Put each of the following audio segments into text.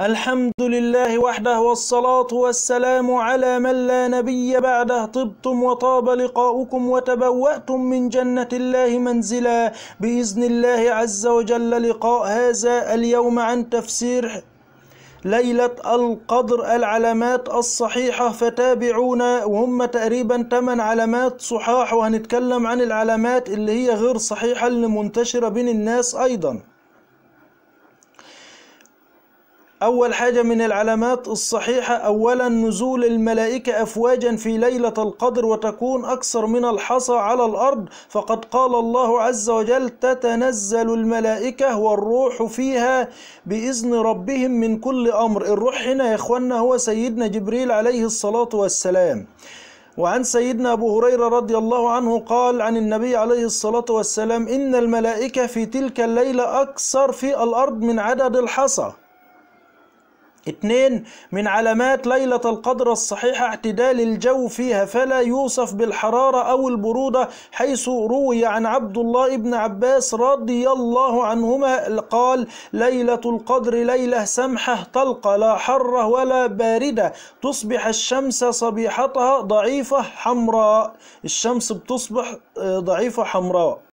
الحمد لله وحده والصلاة والسلام على من لا نبي بعده طبتم وطاب لقاؤكم وتبوأتم من جنة الله منزلا بإذن الله عز وجل لقاء هذا اليوم عن تفسير ليلة القدر العلامات الصحيحة فتابعونا وهم تقريبا 8 علامات صحاح وهنتكلم عن العلامات اللي هي غير صحيحة اللي منتشرة بين الناس أيضا أول حاجة من العلامات الصحيحة أولا نزول الملائكة أفواجا في ليلة القدر وتكون أكثر من الحصى على الأرض فقد قال الله عز وجل تتنزل الملائكة والروح فيها بإذن ربهم من كل أمر الروح هنا يا إخوانا هو سيدنا جبريل عليه الصلاة والسلام وعن سيدنا أبو هريرة رضي الله عنه قال عن النبي عليه الصلاة والسلام إن الملائكة في تلك الليلة أكثر في الأرض من عدد الحصى اثنين من علامات ليلة القدر الصحيحة اعتدال الجو فيها فلا يوصف بالحرارة أو البرودة حيث روي عن عبد الله بن عباس رضي الله عنهما قال ليلة القدر ليلة سمحة طلقة لا حرة ولا باردة تصبح الشمس صبيحتها ضعيفة حمراء الشمس بتصبح آه، ضعيفة حمراء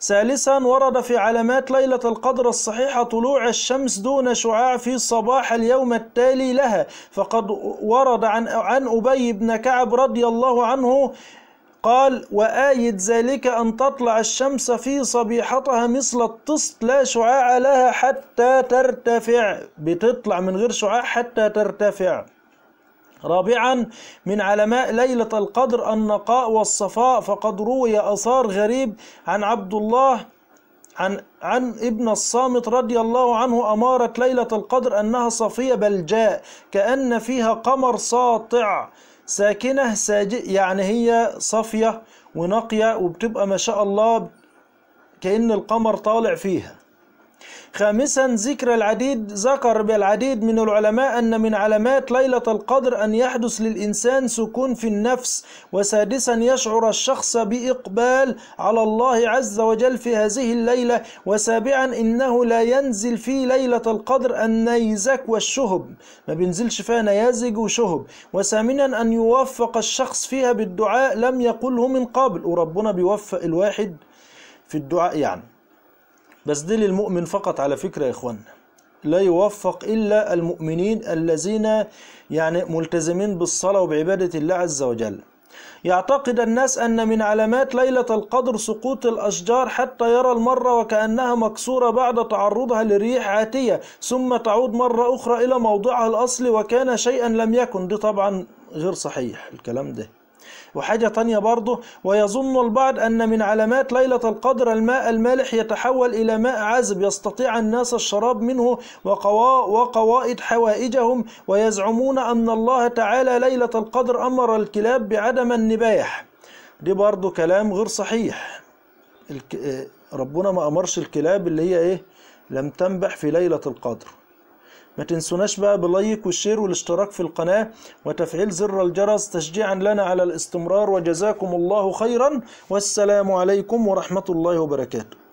ثالثا ورد في علامات ليلة القدر الصحيحة طلوع الشمس دون شعاع في صباح اليوم التالي لها فقد ورد عن عن أبي بن كعب رضي الله عنه قال وآيد ذلك أن تطلع الشمس في صبيحتها مثل الطست لا شعاع لها حتى ترتفع بتطلع من غير شعاع حتى ترتفع رابعا من علماء ليلة القدر النقاء والصفاء فقد روي أثار غريب عن عبد الله عن عن ابن الصامت رضي الله عنه أمارت ليلة القدر أنها صفية بلجاء كأن فيها قمر ساطع ساكنة ساجئ يعني هي صافية ونقية وبتبقى ما شاء الله كأن القمر طالع فيها خامسا ذكر العديد ذكر بالعديد من العلماء أن من علامات ليلة القدر أن يحدث للإنسان سكون في النفس وسادسا يشعر الشخص بإقبال على الله عز وجل في هذه الليلة وسابعا إنه لا ينزل في ليلة القدر النيزك والشهب ما بينزلش فيها نيازج وشهب وثامنا أن يوفق الشخص فيها بالدعاء لم يقله من قبل وربنا بيوفق الواحد في الدعاء يعني بس دي للمؤمن فقط على فكرة يا إخوان لا يوفق إلا المؤمنين الذين يعني ملتزمين بالصلاة وبعبادة الله عز وجل يعتقد الناس أن من علامات ليلة القدر سقوط الأشجار حتى يرى المرة وكأنها مكسورة بعد تعرضها لريح عاتية ثم تعود مرة أخرى إلى موضعها الأصلي وكان شيئا لم يكن دي طبعا غير صحيح الكلام ده وحاجة تانية برضه ويظن البعض أن من علامات ليلة القدر الماء المالح يتحول إلى ماء عذب يستطيع الناس الشراب منه وقوائد حوائجهم ويزعمون أن الله تعالى ليلة القدر أمر الكلاب بعدم النباح دي برضه كلام غير صحيح آه، ربنا ما أمرش الكلاب اللي هي إيه لم تنبح في ليلة القدر ما تنسوناش بقى بلايك والشير والاشتراك في القناة وتفعيل زر الجرس تشجيعا لنا على الاستمرار وجزاكم الله خيرا والسلام عليكم ورحمة الله وبركاته